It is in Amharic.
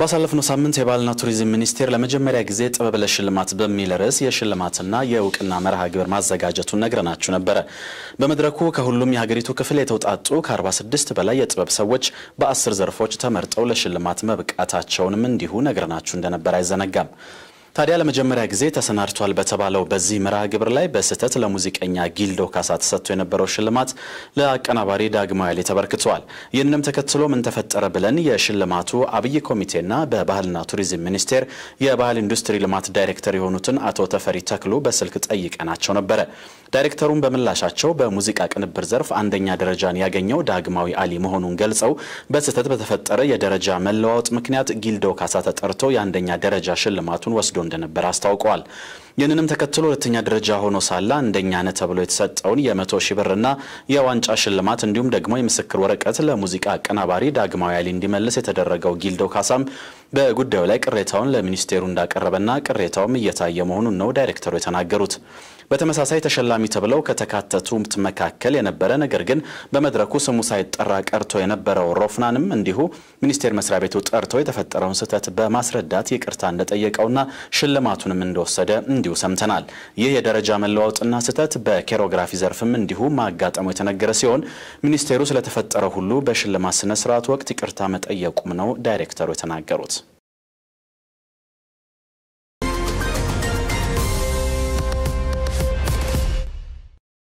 ባሳለፍነው ሳምንት የባህልና ቱሪዝም ሚኒስቴር ለመጀመሪያ ጊዜ ጥበብ ለሽልማት በሚል ርዕስ የሽልማትና የእውቅና መርሃ ግብር ማዘጋጀቱን ነግረናችሁ ነበረ። በመድረኩ ከሁሉም የሀገሪቱ ክፍል የተውጣጡ ከ46 በላይ የጥበብ ሰዎች በአስር ዘርፎች ተመርጠው ለሽልማት መብቃታቸውንም እንዲሁ ነግረናችሁ እንደነበር አይዘነጋም። ታዲያ ለመጀመሪያ ጊዜ ተሰናድቷል በተባለው በዚህ መርሃ ግብር ላይ በስህተት ለሙዚቀኛ ጊልዶ ካሳ ተሰጥቶ የነበረው ሽልማት ለአቀናባሪ ዳግማዊ ያሌ ተበርክቷል። ይህንም ተከትሎ ምን ተፈጠረ ብለን የሽልማቱ አብይ ኮሚቴና በባህልና ቱሪዝም ሚኒስቴር የባህል ኢንዱስትሪ ልማት ዳይሬክተር የሆኑትን አቶ ተፈሪ ተክሉ በስልክ ጠይቀናቸው ነበረ። ዳይሬክተሩን በምላሻቸው በሙዚቃ ቅንብር ዘርፍ አንደኛ ደረጃን ያገኘው ዳግማዊ አሊ መሆኑን ገልጸው በስህተት በተፈጠረ የደረጃ መለዋወጥ ምክንያት ጊልዶ ካሳ ተጠርቶ የአንደኛ ደረጃ ሽልማቱን ወስዶ እንደነበር አስታውቀዋል። ይህንንም ተከትሎ ሁለተኛ ደረጃ ሆኖ ሳለ ነ ተብሎ የተሰጠውን የመቶ ሺህ ብርና የዋንጫ ሽልማት እንዲሁም ደግሞ የምስክር ወረቀት ለሙዚቃ አቀናባሪ ዳግማዊ ያሊ እንዲመልስ የተደረገው ጊልዶ ካሳም በጉዳዩ ላይ ቅሬታውን ለሚኒስቴሩ እንዳቀረበና ቅሬታውም እየታየ መሆኑን ነው ዳይሬክተሩ የተናገሩት። በተመሳሳይ ተሸላሚ ተብለው ከተካተቱት መካከል የነበረ ነገር ግን በመድረኩ ስሙ ሳይጠራ ቀርቶ የነበረው ሮፍናንም እንዲሁ ሚኒስቴር መስሪያ ቤቱ ጠርቶ የተፈጠረውን ስህተት በማስረዳት ይቅርታ እንደጠየቀውና ሽልማቱንም እንደወሰደ እንዲሁ ከወዲሁ ሰምተናል። ይህ የደረጃ መለዋወጥና ስህተት በኬሮግራፊ ዘርፍም እንዲሁ ማጋጠሙ የተነገረ ሲሆን ሚኒስቴሩ ስለተፈጠረ ሁሉ በሽልማት ስነ ስርዓት ወቅት ይቅርታ መጠየቁም ነው ዳይሬክተሩ የተናገሩት።